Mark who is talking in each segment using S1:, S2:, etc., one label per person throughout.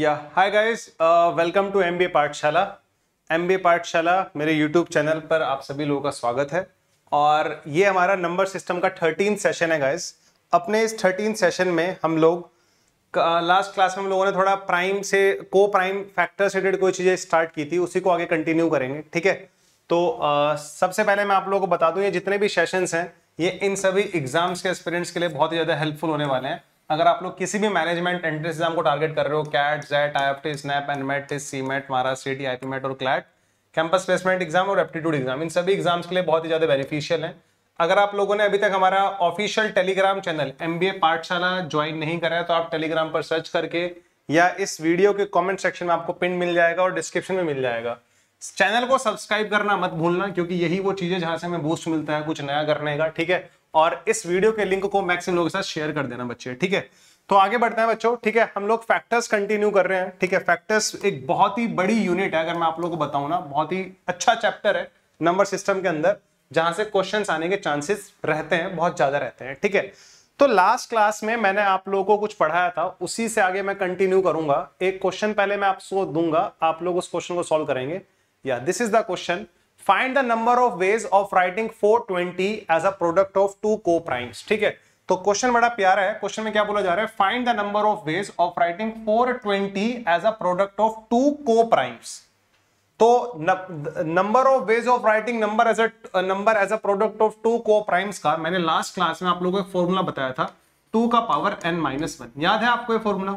S1: या hi guys welcome to MBA Pathshala MBA Pathshala मेरे YouTube channel पर आप सभी लोगों का स्वागत है और ये हमारा नंबर सिस्टम का थर्टीन सेशन है गाइस अपने इस थर्टीन सेशन में हम लोग लास्ट क्लास uh, में हम लोगों ने थोड़ा प्राइम से को प्राइम फैक्टर से रिलेटेड कोई चीज़ें स्टार्ट की थी उसी को आगे कंटिन्यू करेंगे ठीक है तो uh, सबसे पहले मैं आप लोगों को बता दूँ ये जितने भी सेशन हैं ये इन सभी एग्जाम्स के एक्सपीरियंस के लिए बहुत ही ज़्यादा हेल्पफुल होने वाले हैं अगर आप लोग किसी भी मैनेजमेंट एंट्रेंस एग्जाम को टारगेट कर रहे हो CAT XAT I F T SNAP NMAT CMAT Maharashtra T I P MAT और क्लैट कैंपस प्लेसमेंट एग्जाम और एप्टीट्यूड एग्जाम इन सभी एग्जाम्स के लिए बहुत ही ज़्यादा बेनिफिशियल है अगर आप लोगों ने अभी तक हमारा official Telegram channel M B A Pathshala join नहीं करा है तो आप टेलीग्राम पर सर्च करके या इस वीडियो के कॉमेंट सेक्शन में आपको पिन मिल जाएगा और डिस्क्रिप्शन में मिल जाएगा चैनल को सब्सक्राइब करना मत भूलना क्योंकि यही वो चीजें जहां से हमें बूस्ट मिलता है कुछ नया करने का ठीक है और इस वीडियो के लिंक को मैक्सिम लोगों के साथ शेयर कर देना बच्चे ठीक है तो आगे बढ़ते हैं बच्चों ठीक है हम लोग फैक्टर्स कंटिन्यू कर रहे हैं ठीक है फैक्टर्स एक बहुत ही बड़ी यूनिट है अगर मैं आप लोगों को बताऊं ना बहुत ही अच्छा चैप्टर है नंबर सिस्टम के अंदर जहां से क्वेश्चन आने के चांसेस रहते हैं बहुत ज्यादा रहते हैं ठीक है तो लास्ट क्लास में मैंने आप लोगों को कुछ पढ़ाया था उसी से आगे मैं कंटिन्यू करूंगा एक क्वेश्चन पहले मैं आपको दूंगा आप लोग उस क्वेश्चन को सोल्व करेंगे yeah this is the question find the number of ways of writing 420 as a product of two coprimes ठीक है तो क्वेश्चन बड़ा प्यारा है क्वेश्चन में क्या बोला जा रहा है find the number of ways of writing 420 as a product of two coprimes तो number of ways of writing number as a number as a product of two coprimes का मैंने last class में आप लोगों को एक formula बताया था टू का पावर एन माइनस वन याद है आपको ये फॉर्मूला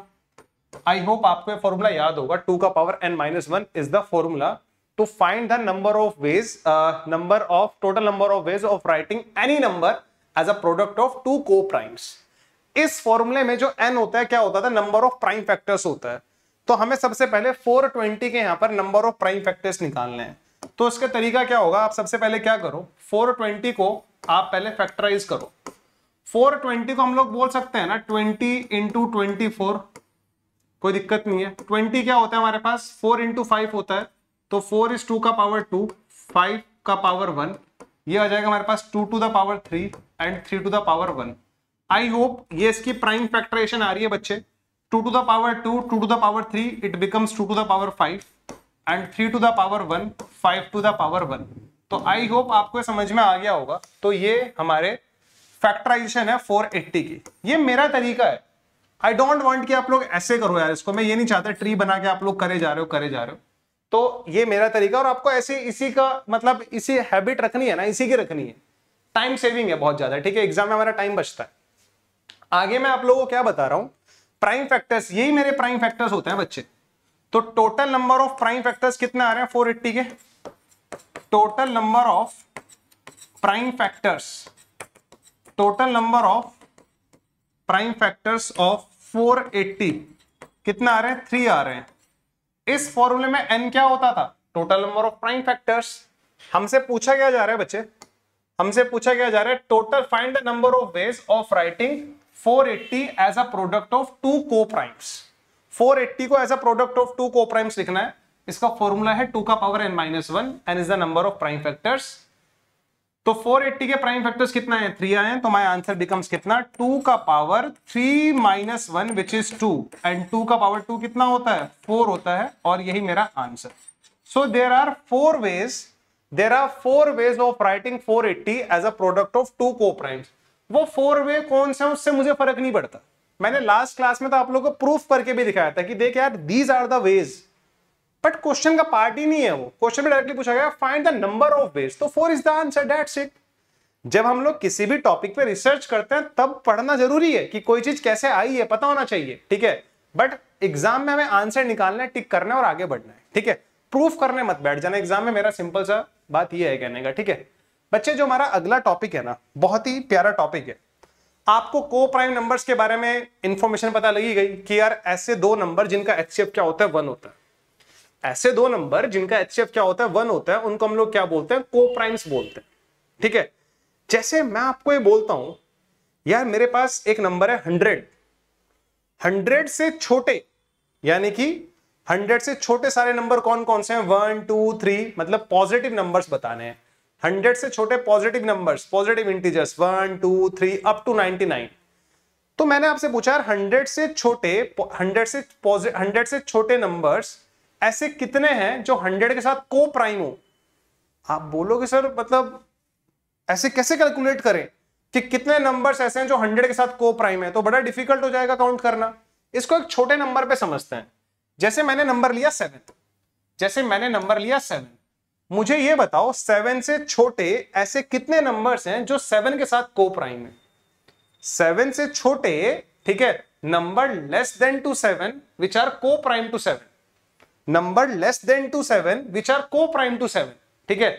S1: आई होप आपको ये फॉर्मूला याद होगा टू का power n minus one is the formula to find the number of ways, uh, number of total number of ways of writing any number as a product of two co-primes. इस फॉर्मूले में जो n होता है क्या होता था number of prime factors होता है तो हमें सबसे पहले 420 के यहां पर नंबर ऑफ प्राइम फैक्टर्स निकालने हैं तो इसका तरीका क्या होगा आप सबसे पहले क्या करो 420 को आप पहले फैक्टराइज करो 420 को हम लोग बोल सकते हैं ना 20 इंटू ट्वेंटी कोई दिक्कत नहीं है 20 क्या होता है हमारे पास 4 इंटू फाइव होता है तो फोर इज टू का पावर टू फाइव का पावर वन ये आ जाएगा हमारे पास two to the power three and three to the power one I hope ये इसकी प्राइम फैक्टराइजेशन आ रही है बच्चे two to the power two two to the power three it becomes two to the power five and three to the power one five to the power one तो I hope आपको समझ में आ गया होगा तो ये हमारे फैक्टराइजेशन है फोर एट्टी की ये मेरा तरीका है आई डोंट वॉन्ट कि आप लोग ऐसे करो यार इसको मैं ये नहीं चाहता ट्री बना के आप लोग करे जा रहे हो करे जा रहे हो तो ये मेरा तरीका और आपको ऐसे इसी का मतलब इसी हैबिट रखनी है ना इसी की रखनी है टाइम सेविंग है बहुत ज्यादा ठीक है एग्जाम में हमारा टाइम बचता है आगे मैं आप लोगों को क्या बता रहा हूं प्राइम फैक्टर्स यही मेरे प्राइम फैक्टर्स होते हैं बच्चे तो total number of prime factors कितने आ रहे हैं फोर एट्टी के total number of prime factors total number of prime factors of 480 कितना आ रहे हैं थ्री आ रहे हैं इस फॉर्मूले में एन क्या होता था total number of prime factors हमसे पूछा क्या जा रहा है बच्चे हमसे पूछा क्या जा रहा है total find the number of ways of writing 480 as a product of two coprimes four को as a product of two coprimes लिखना है इसका फॉर्मूला है टू का power n minus one n is the number of prime factors तो 480 के prime factors तो कितना है थ्री आए तो माय आंसर बिकम्स कितना टू का power three minus one which is two and two का पावर टू कितना होता है फोर होता है और यही मेरा answer so there are four ways there are four ways of writing 480 as a product of two coprimes वो फोर वे कौन से उससे मुझे फर्क नहीं पड़ता मैंने लास्ट क्लास में तो आप लोग को प्रूफ करके भी दिखाया था कि देख यार these are the ways but question का पार्ट ही नहीं है वो क्वेश्चन में डायरेक्टली पूछा गया find the number of ways तो four is the answer that's it जब हम लोग किसी भी टॉपिक पे रिसर्च करते हैं तब पढ़ना जरूरी है कि कोई चीज कैसे आई है पता होना चाहिए ठीक है बट एग्जाम में हमें आंसर निकालना है टिक करना है और आगे बढ़ना है ठीक है प्रूफ करने मत बैठ जाना एग्जाम में मेरा सिंपल सा बात यह है कहने का ठीक है बच्चे जो हमारा अगला टॉपिक है ना बहुत ही प्यारा टॉपिक है आपको को प्राइम नंबर्स के बारे में इंफॉर्मेशन पता लगी गई कि यार ऐसे दो नंबर जिनका एक्सेप्ट क्या होता है वन होता है ऐसे दो नंबर जिनका एच क्या होता है वन होता है उनको हम लोग क्या बोलते हैं को प्राइम्स बोलते हैं ठीक है जैसे मैं आपको ये बोलता हूं यार मेरे पास एक नंबर है हंड्रेड हंड्रेड से छोटे यानी कि हंड्रेड से छोटे सारे नंबर कौन कौन से हैं वन टू थ्री मतलब पॉजिटिव नंबर्स बताने हैं हंड्रेड से छोटे positive numbers positive integers one two three up to ninety nine तो मैंने आपसे पूछा यार हंड्रेड से छोटे हंड्रेड से हंड्रेड से छोटे नंबर्स ऐसे कितने हैं जो हंड्रेड के साथ को प्राइम हो आप बोलोगे सर मतलब ऐसे कैसे कैलकुलेट करें कि कितने नंबर्स ऐसे हैं जो हंड्रेड के साथ को प्राइम है तो बड़ा डिफिकल्ट हो जाएगा काउंट करना इसको एक छोटे नंबर पे समझते हैं जैसे मैंने नंबर लिया सेवन जैसे मैंने नंबर लिया सेवन मुझे ये बताओ सेवन से छोटे ऐसे कितने नंबर्स हैं जो सेवन के साथ को प्राइम है सेवन से छोटे ठीक है number less than to seven which are coprime to seven number less than to seven which are coprime to seven ठीक है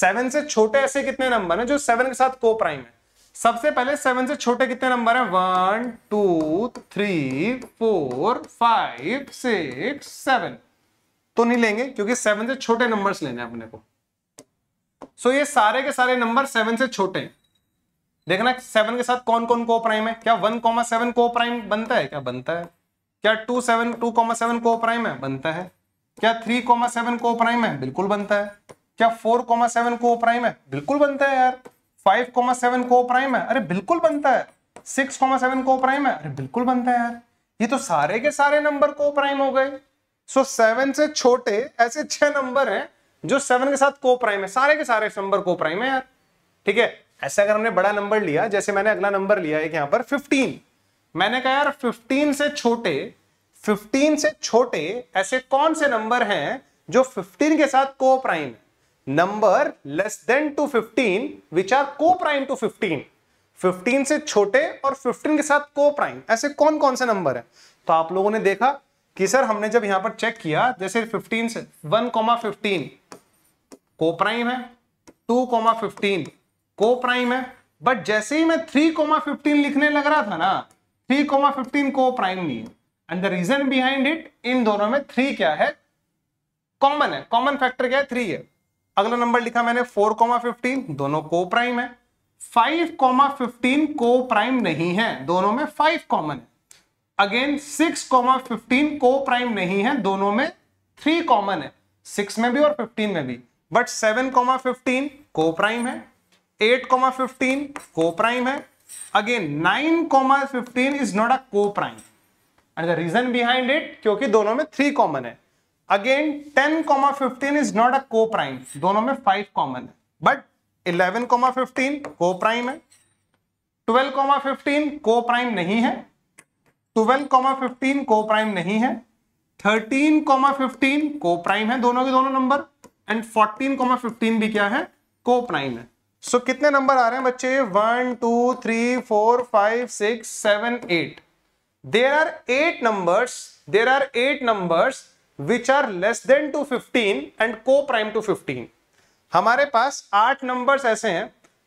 S1: सेवन से छोटे ऐसे कितने नंबर हैं जो सेवन के साथ को प्राइम है सबसे पहले सेवन से छोटे कितने नंबर हैं one two three four five six seven तो नहीं लेंगे क्योंकि सेवन से छोटे नंबर्स लेने हैं अपने को सो so, ये सारे के सारे नंबर सेवन से छोटे हैं देखना सेवन के साथ कौन कौन को प्राइम है क्या one comma seven coprime बनता है क्या बनता है क्या two seven two comma seven coprime है बनता है क्या three comma seven coprime है बिल्कुल बनता है क्या four comma seven coprime है बिल्कुल बनता है यार five comma seven coprime है अरे बिल्कुल बनता है six comma seven coprime है अरे बिल्कुल बनता है यार ये तो सारे के सारे नंबर को प्राइम हो गए सो सेवन से छोटे ऐसे छह नंबर हैं जो सेवन के साथ को प्राइम है सारे के सारे नंबर को प्राइम है यार ठीक है ऐसे अगर हमने बड़ा नंबर लिया जैसे मैंने अगला नंबर लिया एक यहां पर फिफ्टीन मैंने कहा यार फिफ्टीन से छोटे 15 से छोटे ऐसे कौन से नंबर हैं जो 15 के साथ coprime number less than to 15 which are coprime to 15 15 से छोटे और 15 के साथ को प्राइम ऐसे कौन कौन से नंबर हैं तो आप लोगों ने देखा कि सर हमने जब यहां पर चेक किया जैसे 15 से 1,15 को प्राइम है 2,15 को प्राइम है बट जैसे ही मैं 3,15 लिखने लग रहा था ना 3,15 को प्राइम नहीं है and the reason behind it इन दोनों में थ्री क्या है कॉमन है कॉमन फैक्टर क्या है थ्री है अगला नंबर लिखा मैंने फोर कॉमा फिफ्टीन दोनों को प्राइम है five comma fifteen coprime नहीं है दोनों में फाइव कॉमन है again six comma fifteen coprime नहीं है दोनों में थ्री कॉमन है सिक्स में भी और फिफ्टीन में भी but seven comma fifteen coprime है eight comma fifteen coprime है again nine comma fifteen is not a coprime and the reason behind it क्योंकि दोनों में थ्री कॉमन है again ten comma fifteen is not a coprime दोनों में five common है but eleven comma fifteen coprime है twelve comma fifteen coprime नहीं है twelve comma fifteen coprime नहीं है thirteen comma fifteen coprime है दोनों के दोनों number and fourteen comma fifteen भी क्या है को प्राइम है सो so, कितने नंबर आ रहे हैं बच्चे one two three four five six seven eight there are eight number there are eight number which are less than to fifteen and coprime to fifteen हमारे पास आठ नंबर ऐसे हैं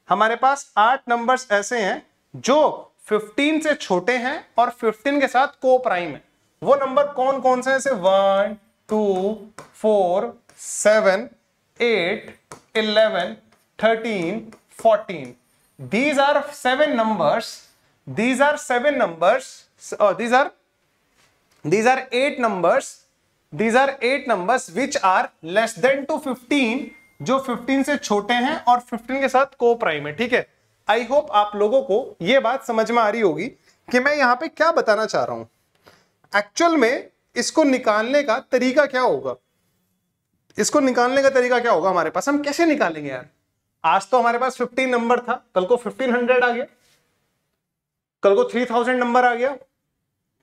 S1: हमारे पास आठ नंबर ऐसे हैं जो फिफ्टीन से छोटे हैं और फिफ्टीन के साथ को प्राइम है वो नंबर कौन कौन से ऐसे one two four seven eight eleven thirteen fourteen these are seven numbers these are seven numbers so, uh, these are these are eight numbers these are eight numbers which are less than to 15 जो 15 से छोटे हैं और 15 के साथ coprime है ठीक है आई होप आप लोगों को यह बात समझ में आ रही होगी कि मैं यहां पे क्या बताना चाह रहा हूं एक्चुअल में इसको निकालने का तरीका क्या होगा इसको निकालने का तरीका क्या होगा हमारे पास हम कैसे निकालेंगे यार आज तो हमारे पास 15 नंबर था कल को 1500 आ गया कल को 3000 नंबर आ गया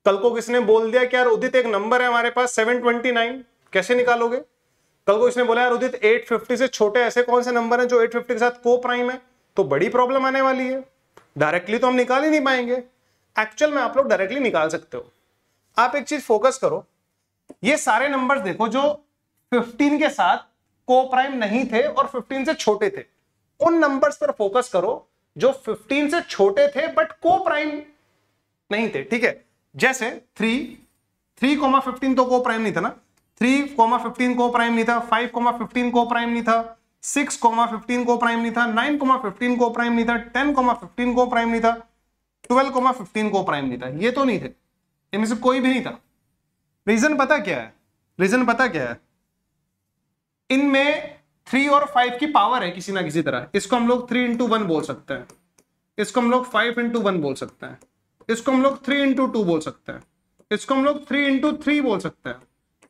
S1: कल को किसने बोल दिया कि यार उदित एक नंबर है हमारे पास 729 कैसे निकालोगे कल को किसने बोला यार उदित 850 से छोटे ऐसे कौन से नंबर हैं जो 850 के साथ को प्राइम है तो बड़ी प्रॉब्लम आने वाली है डायरेक्टली तो हम निकाल ही नहीं पाएंगे एक्चुअल में आप लोग डायरेक्टली निकाल सकते हो आप एक चीज फोकस करो ये सारे नंबर देखो जो फिफ्टीन के साथ को प्राइम नहीं थे और फिफ्टीन से छोटे थे उन नंबर्स पर फोकस करो जो 15 से छोटे थे बट को प्राइम नहीं थे ठीक है जैसे थ्री थ्री कोमा फिफ्टीन तो को प्राइम नहीं था ना three comma fifteen coprime नहीं था five comma fifteen coprime नहीं था six comma fifteen coprime नहीं था nine comma fifteen coprime नहीं था ten comma fifteen coprime नहीं था twelve comma fifteen coprime नहीं था ये तो नहीं थे इनमें से कोई भी नहीं था रीजन पता क्या है रीजन पता क्या है इनमें थ्री और फाइव की पावर है किसी ना किसी तरह इसको हम लोग थ्री इंटू वन बोल सकते हैं इसको हम लोग फाइव इंटू वन बोल सकते हैं इसको हम लोग थ्री इंटू टू बोल सकते हैं इसको हम लोग थ्री इंटू थ्री बोल सकते हैं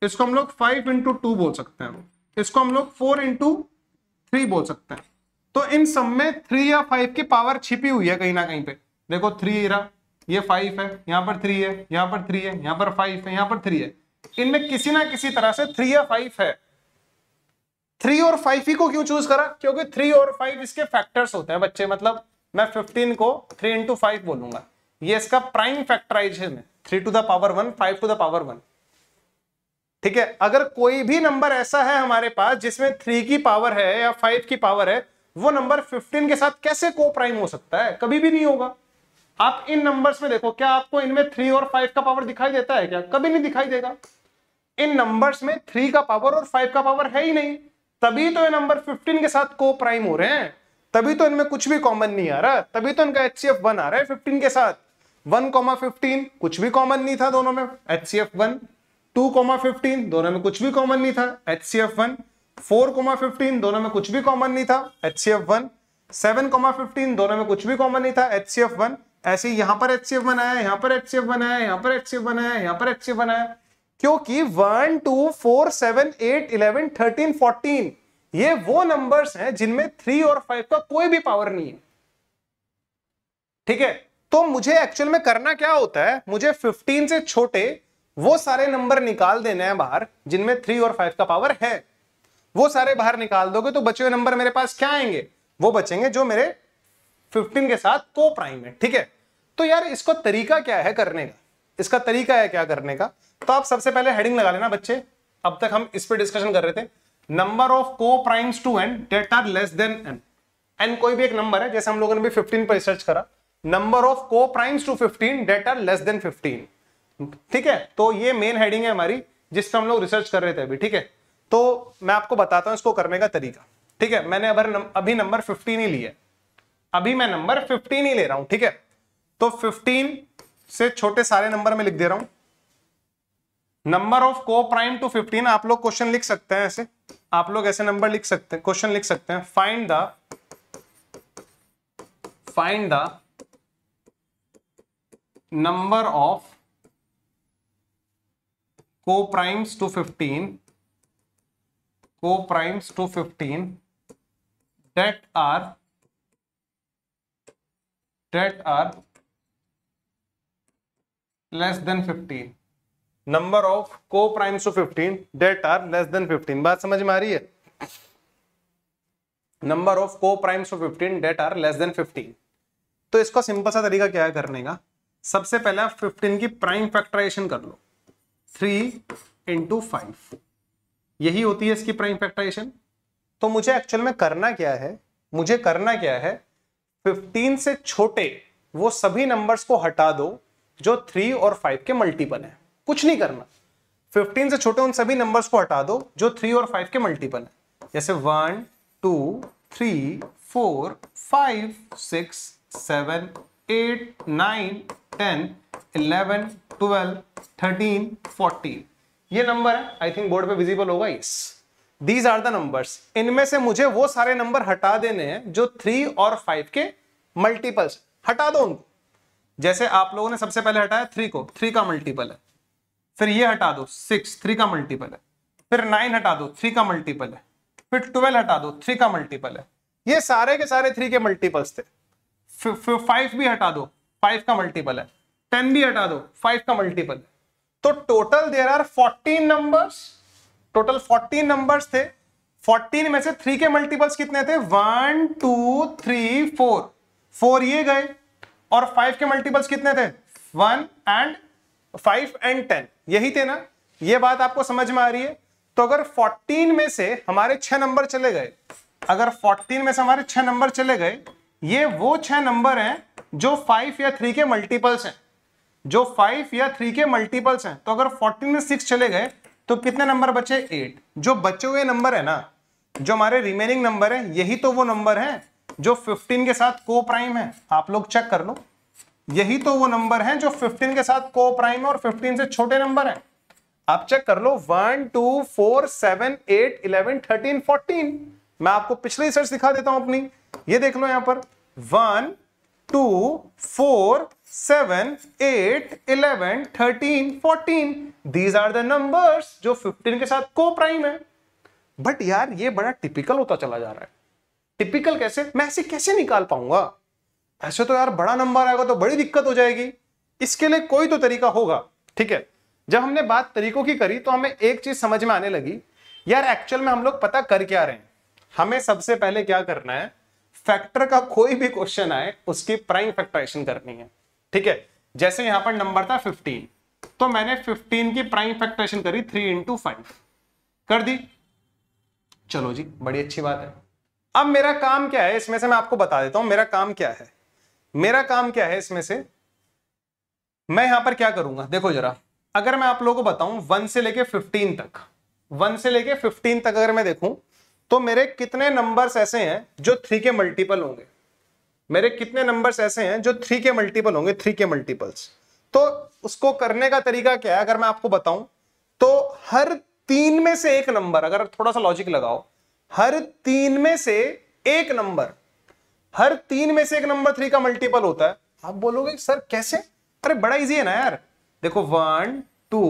S1: इसको हम लोग फाइव इंटू टू बोल सकते हैं इसको हम लोग फोर इंटू थ्री बोल सकते हैं तो इन सब में थ्री या फाइव की पावर छिपी हुई है कहीं ना कहीं पे देखो थ्री रहा ये फाइव है यहाँ पर थ्री है यहाँ पर थ्री है यहाँ पर फाइव है यहाँ पर थ्री है इनमें किसी ना किसी तरह से थ्री या फाइव है थ्री और फाइव ही को क्यों चूज करा क्योंकि थ्री और फाइव इसके फैक्टर्स होते हैं बच्चे मतलब मैं फिफ्टीन को थ्री इंटू फाइव बोलूंगा ये इसका प्राइम फैक्टराइजेशन है three to the power one five to the power one ठीक है अगर कोई भी नंबर ऐसा है हमारे पास जिसमें थ्री की पावर है या फाइव की पावर है वो नंबर फिफ्टीन के साथ कैसे को प्राइम हो सकता है कभी भी नहीं होगा आप इन नंबर्स में देखो क्या आपको इनमें थ्री और फाइव का पावर दिखाई देता है क्या कभी नहीं दिखाई देगा इन नंबर्स में थ्री का पावर और फाइव का पावर है ही नहीं तभी तो ये नंबर फिफ्टीन के साथ को प्राइम हो रहे हैं तभी तो इनमें कुछ भी कॉमन नहीं आ रहा तभी तो इनका एच सी एफ वन आ रहा है फिफ्टीन के साथ वन कॉमा फिफ्टीन कुछ भी कॉमन नहीं था दोनों में H C F one two comma fifteen दोनों में कुछ भी कॉमन नहीं था H C F one four comma fifteen दोनों में कुछ भी कॉमन नहीं था H C F one seven comma fifteen दोनों में कुछ भी कॉमन नहीं था एच सी एफ वन ऐसे यहां पर एच सी एफ बनाया यहां पर एच सी एफ बनाया यहां पर एच सी एफ बनाया यहां पर एच सी एफ बनाया क्योंकि one two four seven eight eleven thirteen fourteen ये वो नंबर्स हैं जिनमें थ्री और फाइव का कोई भी पावर नहीं है ठीक है तो मुझे एक्चुअल में करना क्या होता है मुझे 15 से छोटे वो सारे नंबर निकाल देने हैं बाहर जिनमें थ्री और फाइव का पावर है वो सारे बाहर निकाल दोगे तो बचे हुए नंबर मेरे पास क्या आएंगे वो बचेंगे जो मेरे 15 के साथ को प्राइम है ठीक है तो यार इसको तरीका क्या है करने का इसका तरीका है क्या करने का तो आप सबसे पहले हेडिंग लगा लेना बच्चे अब तक हम इस पर डिस्कशन कर रहे थे number of coprimes to n that are less than n n कोई भी एक नंबर है जैसे हम लोगों ने भी 15 पर रिसर्च करा number of coprimes to 15 that are less than 15 ठीक है तो ये मेन हेडिंग है हमारी जिस पर हम लोग रिसर्च कर रहे थे अभी ठीक है तो मैं आपको बताता हूं इसको करने का तरीका ठीक है मैंने अभर अभी नंबर फिफ्टीन ही लिया अभी मैं नंबर फिफ्टीन ही ले रहा हूं ठीक है तो फिफ्टीन से छोटे सारे नंबर में लिख दे रहा हूं number of coprime to fifteen आप लोग क्वेश्चन लिख सकते हैं ऐसे आप लोग ऐसे नंबर लिख सकते हैं क्वेश्चन लिख सकते हैं find the find the number of co-primes to 15 co-primes to 15 that are that are less than 15 number of co-primes to 15 that are less than 15 बात समझ में आ रही है number of coprimes of 15 that are less than 15 तो इसका simple सा तरीका क्या है करने का सबसे पहले आप फिफ्टीन की प्राइम फैक्टराइजेशन कर लो थ्री इंटू फाइव यही होती है इसकी प्राइम फैक्टराइजेशन तो मुझे एक्चुअल में करना क्या है मुझे करना क्या है 15 से छोटे वो सभी नंबर्स को हटा दो जो 3 और 5 के मल्टीपल हैं कुछ नहीं करना 15 से छोटे उन सभी नंबर्स को हटा दो जो 3 और 5 के मल्टीपल हैं जैसे 1 2 3 4 5 6 7 eight nine ten eleven twelve thirteen fourteen ये नंबर है आई थिंक बोर्ड पे विजिबल होगा इस दीज आर द नंबर्स इनमें से मुझे वो सारे नंबर हटा देने हैं जो थ्री और फाइव के मल्टीपल्स हटा दो उनको जैसे आप लोगों ने सबसे पहले हटाया थ्री को थ्री का मल्टीपल है फिर ये हटा दो सिक्स थ्री का मल्टीपल है फिर नाइन हटा दो थ्री का मल्टीपल है फिर ट्वेल्व हटा दो थ्री का मल्टीपल है ये सारे के सारे थ्री के मल्टीपल्स थे फाइव भी हटा दो फाइव का मल्टीपल है टेन भी हटा दो फाइव का मल्टीपल तो total there are fourteen numbers total fourteen numbers थे फोर्टीन में से थ्री के मल्टीपल्स कितने थे one two three four four ये गए और फाइव के मल्टीपल्स कितने थे one and five and ten यही थे ना ये बात आपको समझ में आ रही है तो अगर फोर्टीन में से हमारे छह नंबर चले गए अगर फोर्टीन में से हमारे छह नंबर चले गए ये वो छह नंबर हैं जो फाइव या थ्री के मल्टीपल्स हैं जो फाइव या थ्री के मल्टीपल्स हैं तो अगर फोर्टीन में सिक्स चले गए तो कितने नंबर बचे एट जो बचे हुए नंबर है ना जो हमारे रिमेनिंग नंबर है यही तो वो नंबर है जो फिफ्टीन के साथ को प्राइम है आप लोग चेक कर लो यही तो वो नंबर है जो फिफ्टीन के साथ को प्राइम है और फिफ्टीन से छोटे नंबर है आप चेक कर लो one two four seven eight eleven thirteen fourteen मैं आपको पिछले रिसर्च दिखा देता हूं अपनी ये देख लो यहां पर one two four seven eight eleven thirteen fourteen these are the numbers जो फिफ्टीन के साथ को प्राइम है बट यार ये बड़ा टिपिकल होता चला जा रहा है टिपिकल कैसे मैं ऐसे कैसे निकाल पाऊंगा ऐसे तो यार बड़ा नंबर आएगा तो बड़ी दिक्कत हो जाएगी इसके लिए कोई तो तरीका होगा ठीक है जब हमने बात तरीकों की करी तो हमें एक चीज समझ में आने लगी यार एक्चुअल में हम लोग पता कर क्या रहे हैं हमें सबसे पहले क्या करना है फैक्टर का कोई भी क्वेश्चन आए उसकी प्राइम फैक्टराइजेशन करनी है ठीक है जैसे यहां पर नंबर था 15 तो मैंने 15 की प्राइम फैक्टराइजेशन करी 3 इंटू फाइव कर दी चलो जी बड़ी अच्छी बात है अब मेरा काम क्या है इसमें से मैं आपको बता देता हूं मेरा काम क्या है मेरा काम क्या है इसमें से मैं यहां पर क्या करूंगा देखो जरा अगर मैं आप लोगों को बताऊं वन से लेके फिफ्टीन तक वन से लेके फिफ्टीन तक अगर मैं देखूं तो मेरे कितने नंबर्स ऐसे हैं जो थ्री के मल्टीपल होंगे मेरे कितने नंबर्स ऐसे हैं जो थ्री के मल्टीपल होंगे थ्री के मल्टीपल्स तो उसको करने का तरीका क्या है अगर मैं आपको बताऊं तो हर तीन में से एक नंबर अगर थोड़ा सा लॉजिक लगाओ हर तीन में से एक नंबर हर तीन में से एक नंबर थ्री का मल्टीपल होता है आप बोलोगे सर कैसे अरे बड़ा इजी है ना यार देखो one two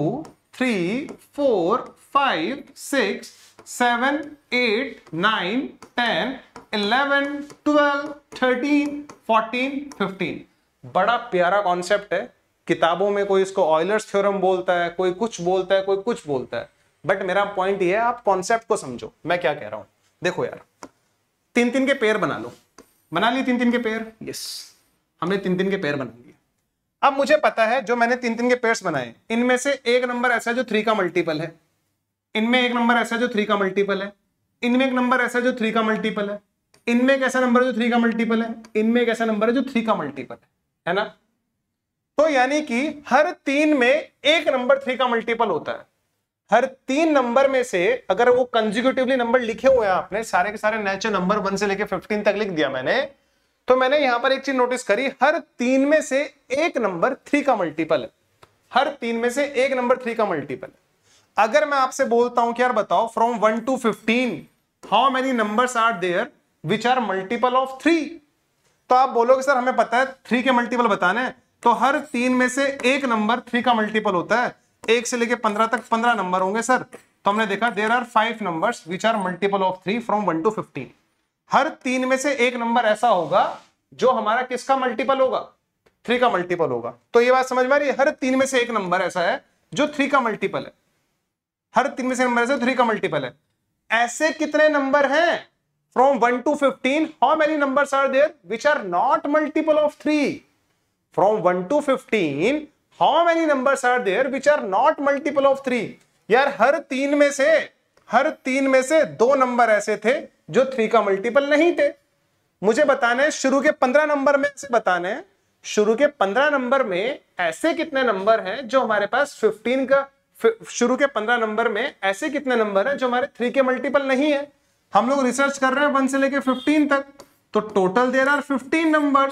S1: three four five six seven eight nine ten eleven twelve thirteen fourteen fifteen बड़ा प्यारा कॉन्सेप्ट है किताबों में कोई इसको ऑयलर्स थ्योरम बोलता है कोई कुछ बोलता है कोई कुछ बोलता है बट मेरा पॉइंट ये है आप कॉन्सेप्ट को समझो मैं क्या कह रहा हूं देखो यार तीन तीन के पेयर बना लो बना लिए तीन तीन के पेयर यस हमने तीन तीन के पेयर बना लिए अब मुझे पता है जो मैंने तीन तीन के पेयर्स बनाए इनमें से एक नंबर ऐसा है जो थ्री का मल्टीपल है इनमें एक नंबर ऐसा जो थ्री का मल्टीपल है इनमें एक नंबर ऐसा जो थ्री का मल्टीपल है इनमें एक ऐसा नंबर जो थ्री का मल्टीपल है इनमें एक ऐसा नंबर है जो थ्री का मल्टीपल है है ना तो यानी कि हर तीन में एक नंबर थ्री का मल्टीपल होता है हर तीन नंबर में से अगर वो कंजिक्यूटिवली नंबर लिखे हुए हैं आपने सारे के सारे नेचुरल नंबर वन से लेके फिफ्टीन तक लिख दिया मैंने तो मैंने यहां पर एक चीज नोटिस करी हर तीन में से एक नंबर थ्री का मल्टीपल है हर तीन में से एक नंबर थ्री का मल्टीपल है अगर मैं आपसे बोलता हूं कि यार बताओ from one to fifteen how many number are there which are multiple of three तो आप बोलोगे सर हमें पता है थ्री के मल्टीपल बताने तो हर तीन में से एक नंबर थ्री का मल्टीपल होता है एक से लेके पंद्रह तक पंद्रह नंबर होंगे सर तो हमने देखा there are five number which are multiple of three from one to fifteen हर तीन में से एक नंबर ऐसा होगा जो हमारा किसका मल्टीपल होगा थ्री का मल्टीपल होगा तो ये बात समझ में आ रही है हर तीन में से एक नंबर ऐसा है जो थ्री का मल्टीपल है हर तीन में से नंबर से थ्री का मल्टीपल है ऐसे कितने नंबर हैं from one to fifteen how many number are there which are not multiple of three from one to fifteen how many number are there which are not multiple of three यार हर तीन में से हर तीन में से दो नंबर ऐसे थे जो थ्री का मल्टीपल नहीं थे मुझे बताने शुरू के पंद्रह नंबर में से बताने शुरू के पंद्रह नंबर में ऐसे कितने नंबर हैं जो हमारे पास फिफ्टीन का शुरू के पंद्रह नंबर में ऐसे कितने नंबर हैं जो हमारे थ्री के मल्टीपल नहीं है हम लोग रिसर्च कर रहे हैं वन से लेके फिफ्टीन तक तो total there are fifteen number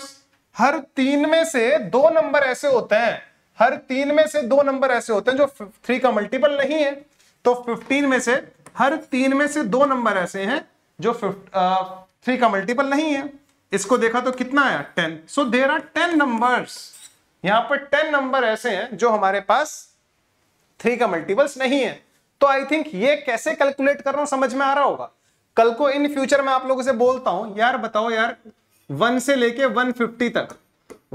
S1: हर तीन में से दो नंबर ऐसे होते हैं हर तीन में से दो नंबर ऐसे होते हैं जो थ्री का मल्टीपल नहीं है तो फिफ्टीन में से हर तीन में से दो नंबर ऐसे हैं जो थ्री का मल्टीपल नहीं है इसको देखा तो कितना आया ten so there are ten number यहां पर टेन नंबर ऐसे हैं जो हमारे पास थ्री का मल्टीपल्स नहीं है तो आई थिंक ये कैसे कैलकुलेट कर रहा हूं समझ में आ रहा होगा कल को इन फ्यूचर में आप लोगों से बोलता हूं यार बताओ यार वन से लेके वन फिफ्टी तक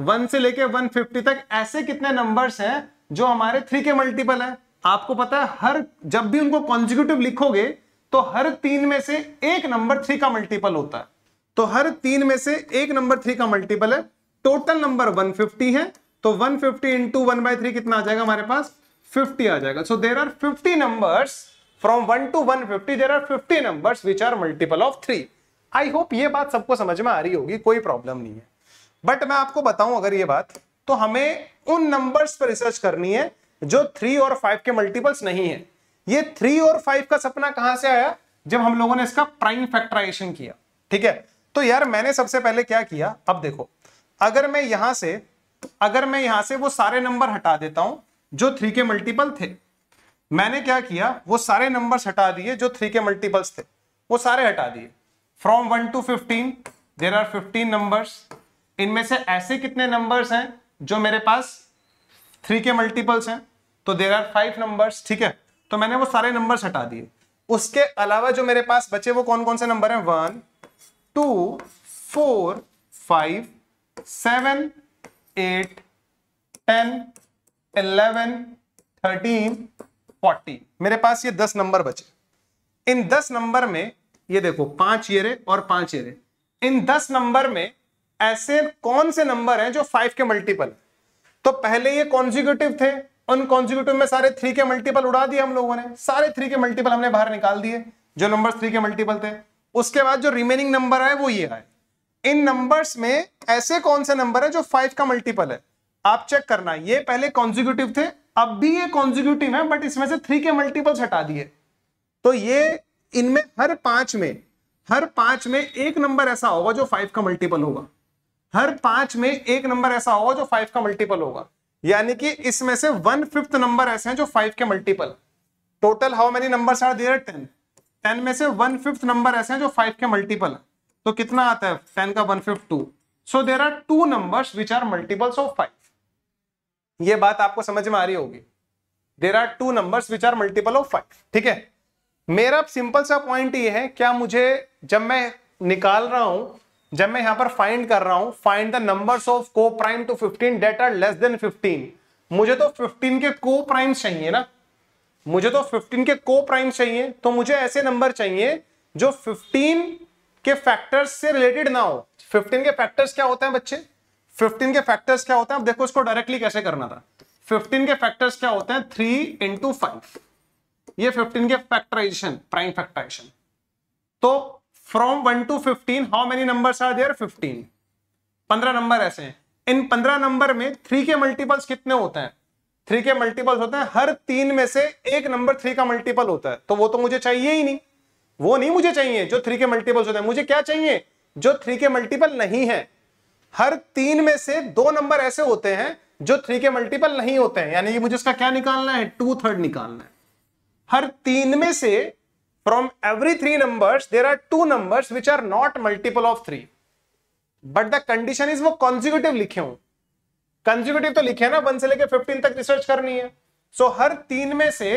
S1: वन से लेके वन फिफ्टी तक ऐसे कितने नंबर्स हैं जो हमारे थ्री के मल्टीपल है आपको पता है हर जब भी उनको कॉन्जिक्यूटिव लिखोगे तो हर तीन में से एक नंबर थ्री का मल्टीपल होता है तो हर तीन में से एक नंबर थ्री का मल्टीपल है टोटल नंबर 150 है तो 150 fifty into one by three कितना आ जाएगा हमारे पास 50 आ जाएगा so there are 50 numbers from 1 to 150 there are fifty numbers which are multiple of three I hope ये बात सबको समझ में आ रही होगी कोई प्रॉब्लम नहीं है बट मैं आपको बताऊं अगर ये बात तो हमें उन नंबर्स पर रिसर्च करनी है जो थ्री और फाइव के मल्टीपल्स नहीं है ये थ्री और फाइव का सपना कहां से आया जब हम लोगों ने इसका प्राइम फैक्टराइजेशन किया ठीक है तो यार मैंने सबसे पहले क्या किया अब देखो अगर मैं यहां से अगर मैं यहां से वो सारे नंबर हटा देता हूं जो थ्री के मल्टीपल थे मैंने क्या किया वो सारे नंबर्स हटा दिए जो थ्री के मल्टीपल्स थे वो सारे हटा दिए from one to fifteen there are fifteen numbers इनमें से ऐसे कितने नंबर्स हैं जो मेरे पास थ्री के मल्टीपल्स हैं तो देर आर फाइव नंबर्स ठीक है तो मैंने वो सारे नंबर्स हटा दिए उसके अलावा जो मेरे पास बचे वो कौन कौन से नंबर हैं one two four five seven eight ten eleven thirteen forty मेरे पास ये दस नंबर बचे इन दस नंबर में ये देखो पांच ये और पांच ये इन दस नंबर में ऐसे कौन से नंबर हैं जो फाइव के मल्टीपल तो पहले ये कॉन्जिक्यूटिव थे उन कॉन्जिक्यूटिव में सारे थ्री के मल्टीपल उड़ा दिए हम लोगों ने सारे थ्री के मल्टीपल हमने बाहर निकाल दिए जो नंबर थ्री के मल्टीपल थे उसके बाद जो रिमेनिंग नंबर आए वो ये आए इन नंबर्स में ऐसे कौन से नंबर है जो फाइव का मल्टीपल है आप चेक करना ये पहले कॉन्जिक्यूटिव थे अब भी ये कॉन्जिक्यूटिव है बट इसमें से थ्री के मल्टीपल्स हटा दिए तो ये इनमें हर पांच में हर पांच में एक नंबर ऐसा होगा जो फाइव का मल्टीपल होगा हर पांच में एक नंबर ऐसा होगा जो फाइव का मल्टीपल होगा यानी कि इसमें से वन फिफ्थ नंबर ऐसे हैं जो फाइव के multiple total how many number ten ten में से वन फिफ्थ नंबर ऐसे हैं जो फाइव के मल्टीपल तो कितना आता है टेन का one fifth two so there are two number which are multiples of five ये बात आपको समझ में आ रही होगी there are two number which are multiple of five ठीक है मेरा सिंपल सा पॉइंट ये है क्या मुझे जब मैं निकाल रहा हूं जब मैं यहां पर फाइंड कर रहा हूं find the numbers of coprime to fifteen that are less than fifteen मुझे तो फिफ्टीन के को प्राइम चाहिए ना मुझे तो फिफ्टीन के को प्राइम चाहिए तो मुझे ऐसे नंबर चाहिए जो फिफ्टीन के फैक्टर्स से रिलेटेड ना हो फिफ्टीन के फैक्टर्स क्या होते हैं बच्चे 15 के फैक्टर्स क्या होते हैं अब देखो इसको डायरेक्टली कैसे करना था 15 के फैक्टर्स क्या होते हैं थ्री इंटू फाइव ये 15 के फैक्टराइजेशन प्राइम फैक्टराइजेशन तो from one to fifteen how many number are there fifteen पंद्रह नंबर ऐसे हैं इन पंद्रह नंबर में थ्री के मल्टीपल्स कितने होते हैं थ्री के मल्टीपल्स होते हैं हर तीन में से एक नंबर थ्री का मल्टीपल होता है तो वो तो मुझे चाहिए ही नहीं वो नहीं मुझे चाहिए जो थ्री के मल्टीपल्स होते हैं मुझे क्या चाहिए जो थ्री के मल्टीपल नहीं है हर तीन में से दो नंबर ऐसे होते हैं जो थ्री के मल्टीपल नहीं होते हैं यानी कि मुझे इसका क्या निकालना है टू थर्ड निकालना है हर तीन में से from every three numbers there are two numbers which are not multiple of three but the condition is वो कॉन्जिक्यूटिव लिखे हो कंजिक्यूटिव तो लिखे ना वन से लेकर फिफ्टीन तक रिसर्च करनी है सो so, हर तीन में से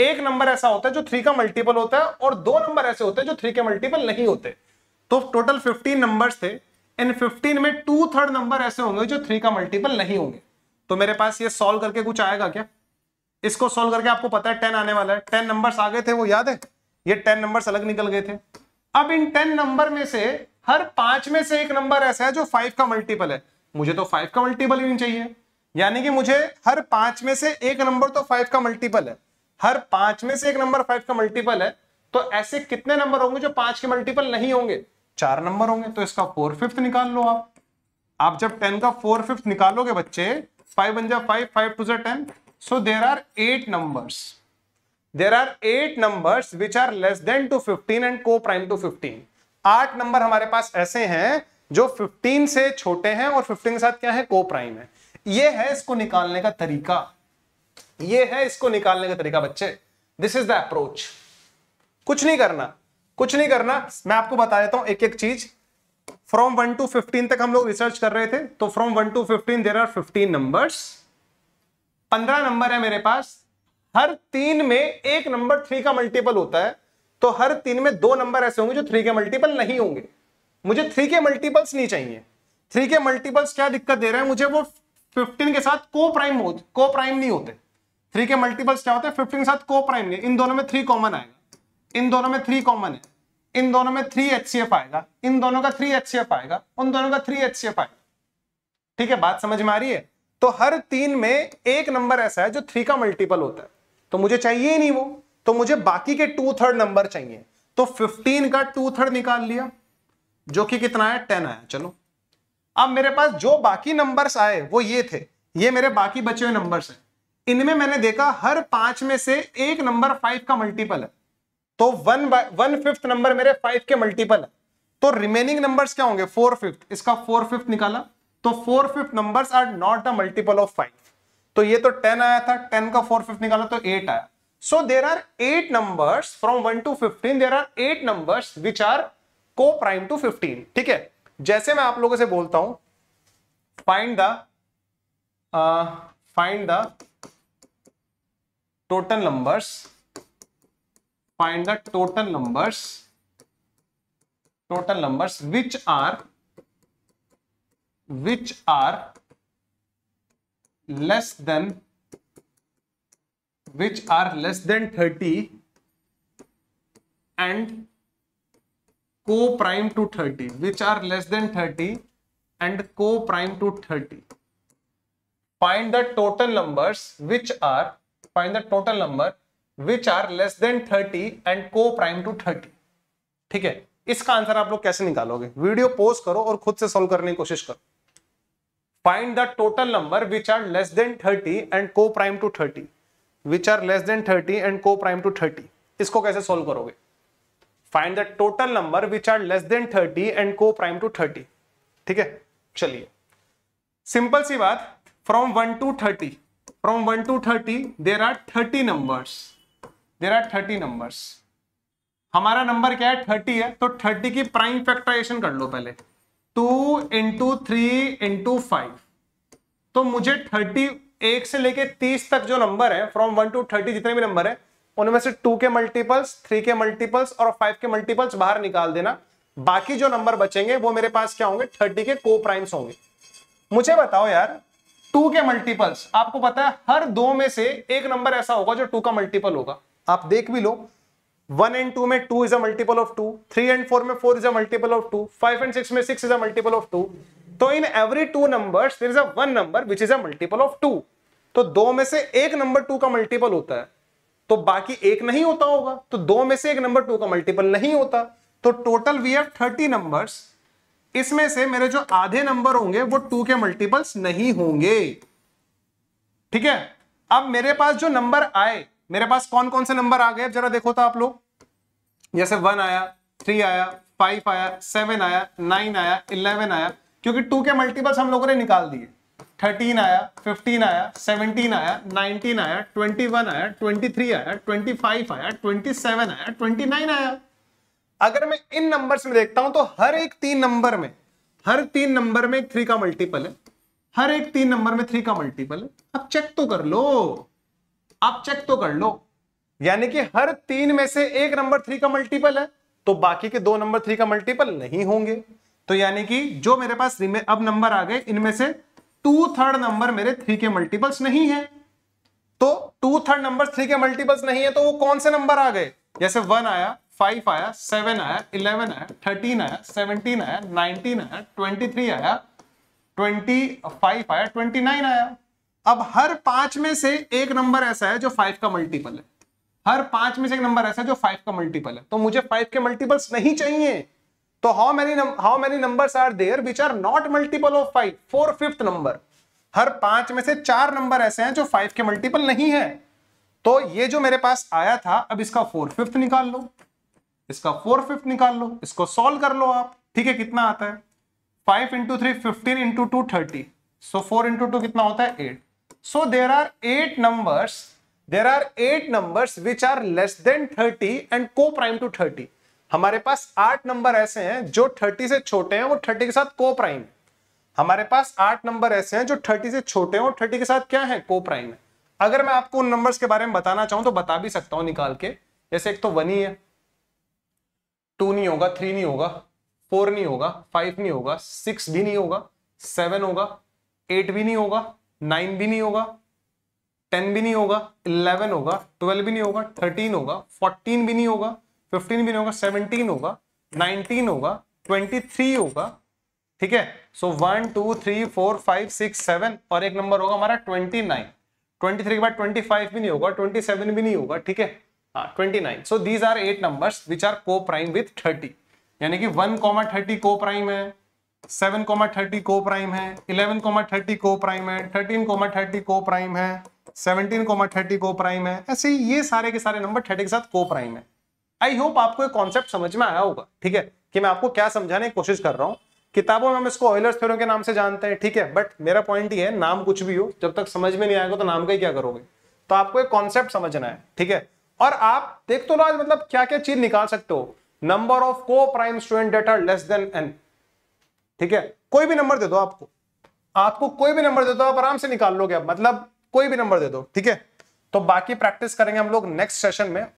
S1: एक नंबर ऐसा होता है जो थ्री का मल्टीपल होता है और दो नंबर ऐसे होते हैं जो थ्री के मल्टीपल नहीं होते तो टोटल फिफ्टीन नंबर्स थे इन 15 में टू थर्ड नंबर ऐसे होंगे जो थ्री का मल्टीपल नहीं होंगे तो मेरे पास ये सॉल्व करके कुछ आएगा क्या इसको सॉल्व करके आपको पता है टेन आने वाला है टेन नंबर आ गए थे वो याद है ये टेन नंबर अलग निकल गए थे अब इन टेन नंबर में से हर पांच में से एक नंबर ऐसा है जो फाइव का मल्टीपल है मुझे तो फाइव का मल्टीपल ही नहीं चाहिए यानी कि मुझे हर पांच में से एक नंबर तो फाइव का मल्टीपल है हर पांच में से एक नंबर फाइव का मल्टीपल है तो ऐसे कितने नंबर होंगे जो पांच के मल्टीपल नहीं होंगे चार नंबर होंगे तो इसका फोर फिफ्थ निकाल लो आप आप जब टेन का फोर फिफ्थ निकालोगे बच्चे फाइव वन जा फाइव फाइव टू जा ten so there are eight numbers there are eight numbers which are less than to fifteen and coprime to fifteen आठ नंबर हमारे पास ऐसे हैं जो फिफ्टीन से छोटे हैं और फिफ्टीन के साथ क्या है को प्राइम है ये है इसको निकालने का तरीका ये है इसको निकालने का तरीका बच्चे दिस इज द अप्रोच कुछ नहीं करना कुछ नहीं करना मैं आपको बता देता हूं एक एक चीज फ्रॉम वन टू फिफ्टीन तक हम लोग रिसर्च कर रहे थे तो from one to fifteen there are fifteen number पंद्रह नंबर है मेरे पास हर तीन में एक नंबर थ्री का मल्टीपल होता है तो हर तीन में दो नंबर ऐसे होंगे जो थ्री के मल्टीपल नहीं होंगे मुझे थ्री के मल्टीपल्स नहीं चाहिए थ्री के मल्टीपल्स क्या दिक्कत दे रहे हैं मुझे वो फिफ्टीन के साथ को प्राइम होते को प्राइम नहीं होते थ्री के मल्टीपल्स क्या होते हैं फिफ्टीन के साथ को प्राइम नहीं इन दोनों में थ्री कॉमन आएगा इन दोनों में थ्री कॉमन है इन दोनों में थ्री एच आएगा इन दोनों का थ्री एच आएगा उन दोनों का थ्री एच आएगा ठीक है बात समझ में आ रही है तो हर तीन में एक नंबर ऐसा है जो थ्री का मल्टीपल होता है तो मुझे चाहिए ही नहीं वो तो मुझे बाकी के टू थर्ड नंबर चाहिए तो 15 का टू थर्ड निकाल लिया जो कि कितना है 10 आया चलो अब मेरे पास जो बाकी नंबर्स आए वो ये थे ये मेरे बाकी बचे हुए नंबर्स हैं इनमें मैंने देखा हर पांच में से एक नंबर फाइव का मल्टीपल है तो one by one fifth number मेरे फाइव के मल्टीपल है तो रिमेनिंग नंबर्स क्या होंगे फोर फिफ्थ इसका फोर फिफ्थ निकाला तो four fifth numbers are not a multiple of five तो ये तो टेन आया था टेन का फोर फिफ्थ निकाला तो एट आया so there are eight numbers from one to fifteen there are eight numbers which are coprime to fifteen ठीक है जैसे मैं आप लोगों से बोलता हूं find the find the total numbers find the total numbers total numbers which are which are less than which are less than 30 and co-prime to 30 which are less than 30 and co-prime to 30 find the total numbers which are find the total number which are less than thirty and coprime to thirty ठीक है इसका answer आप लोग कैसे निकालोगे video pose करो और खुद से सोल्व करने की कोशिश करो find the total number which are less than thirty and coprime to thirty which are less than thirty and coprime to thirty इसको कैसे सोल्व करोगे find the total number which are less than thirty and coprime to thirty ठीक है चलिए simple सी बात from one to thirty from one to thirty there are thirty numbers there are thirty number हमारा number क्या है thirty है तो थर्टी की प्राइम फैक्टराइजेशन कर लो पहले two into three into five तो मुझे थर्टी एक से लेके तीस तक जो नंबर है फ्रॉम वन टू थर्टी जितने भी नंबर है उनमें से टू के मल्टीपल्स थ्री के मल्टीपल्स और फाइव के मल्टीपल्स बाहर निकाल देना बाकी जो नंबर बचेंगे वो मेरे पास क्या होंगे थर्टी के को प्राइम्स होंगे मुझे बताओ यार टू के मल्टीपल्स आपको पता है हर दो में से एक नंबर ऐसा होगा जो टू का मल्टीपल होगा आप देख भी लो वन एंड टू में two is a multiple of two three and four में four is a multiple of two five and six में six is a multiple of two तो in every two number there is a one number which is a multiple of two तो दो में से एक number two का multiple होता है तो बाकी एक नहीं होता होगा तो दो में से एक नंबर टू का मल्टीपल नहीं होता तो total we have thirty numbers इसमें से मेरे जो आधे नंबर होंगे वो टू के मल्टीपल्स नहीं होंगे ठीक है अब मेरे पास जो नंबर आए मेरे पास कौन कौन से नंबर आ गए जरा देखो तो आप लोग जैसे वन आया थ्री आया फाइव आया सेवन आया नाइन आया इलेवन आया क्योंकि टू के मल्टीपल्स हम लोगों ने निकाल दिए थर्टीन आया फिफ्टीन आया सेवनटीन आया नाइनटीन आया ट्वेंटी वन आया ट्वेंटी थ्री आया ट्वेंटी फाइव आया ट्वेंटी सेवन आया ट्वेंटी नाइन आया अगर मैं इन नंबर्स में देखता हूं तो हर एक तीन नंबर में हर तीन नंबर में एक थ्री का मल्टीपल है हर एक तीन नंबर में थ्री का मल्टीपल है अब चेक तो कर लो आप चेक तो कर लो यानी कि हर तीन में से एक नंबर थ्री का मल्टीपल है तो बाकी के दो नंबर थ्री का मल्टीपल नहीं होंगे तो यानी कि जो मेरे पास अब नंबर आ गए इनमें से टू थर्ड नंबर मेरे थ्री के मल्टीपल्स नहीं है तो टू थर्ड नंबर थ्री के मल्टीपल्स नहीं है तो वो कौन से नंबर आ गए जैसे वन आया फाइव आया सेवन आया इलेवन आया थर्टीन आया सेवनटीन आया नाइनटीन आया ट्वेंटी थ्री आया ट्वेंटी फाइव आया ट्वेंटी नाइन आया अब हर पांच में से एक नंबर ऐसा है जो फाइव का मल्टीपल है हर पांच में से एक नंबर ऐसा है जो फाइव का मल्टीपल है तो मुझे फाइव के मल्टीपल्स नहीं चाहिए तो how many how many numbers are there which are not multiple of five four fifth number हर पांच में से चार नंबर ऐसे हैं जो फाइव के मल्टीपल नहीं है तो ये जो मेरे पास आया था अब इसका फोर फिफ्थ निकाल लो इसका फोर फिफ्थ निकाल लो इसको सॉल्व कर लो आप ठीक है कितना आता है five into three fifteen into two thirty so four into two कितना होता है eight So there are eight numbers. There are eight numbers which are less than 30 and co-prime to 30. हमारे पास आठ नंबर ऐसे हैं जो 30 से छोटे हैं वो 30 के साथ को प्राइम हमारे पास आठ नंबर ऐसे हैं जो 30 से छोटे हैं और 30 के साथ क्या है को प्राइम है अगर मैं आपको उन नंबर्स के बारे में बताना चाहूं तो बता भी सकता हूं निकाल के जैसे एक तो वन ही है टू नहीं होगा थ्री नहीं होगा फोर नहीं होगा फाइव नहीं होगा सिक्स भी नहीं होगा सेवन होगा एट भी नहीं होगा नाइन भी नहीं होगा टेन भी नहीं होगा इलेवन होगा ट्वेल्व भी नहीं होगा थर्टीन होगा फोर्टीन भी नहीं होगा फिफ्टीन भी नहीं होगा सेवनटीन होगा नाइनटीन होगा ट्वेंटी थ्री होगा ठीक है so one two three four five six seven और एक नंबर होगा हमारा ट्वेंटी नाइन ट्वेंटी थ्री के बाद ट्वेंटी फाइव भी नहीं होगा ट्वेंटी सेवन भी नहीं होगा ठीक है twenty nine so these are eight numbers which are coprime with thirty यानी कि one comma thirty coprime है seven comma thirty coprime है eleven comma thirty coprime है thirteen comma thirty coprime है seventeen comma thirty coprime है ऐसे ही ये सारे के सारे नंबर थर्टी के साथ को प्राइम है आई होप आपको एक कॉन्सेप्ट समझ में आया होगा ठीक है कि मैं आपको क्या समझाने की कोशिश कर रहा हूँ किताबों में हम इसको ऑयलर्स थ्योरम के नाम से जानते हैं ठीक है बट मेरा पॉइंट ये है नाम कुछ भी हो जब तक समझ में नहीं आएगा तो नाम का ही क्या करोगे तो आपको एक कॉन्सेप्ट समझना है ठीक है और आप देख तो लो आज मतलब क्या क्या चीज निकाल सकते हो number of coprime student that are less than n ठीक है कोई भी नंबर दे दो आपको आपको कोई भी नंबर दे दो आप आराम से निकाल लोगे मतलब कोई भी नंबर दे दो ठीक है तो बाकी प्रैक्टिस करेंगे हम लोग नेक्स्ट सेशन में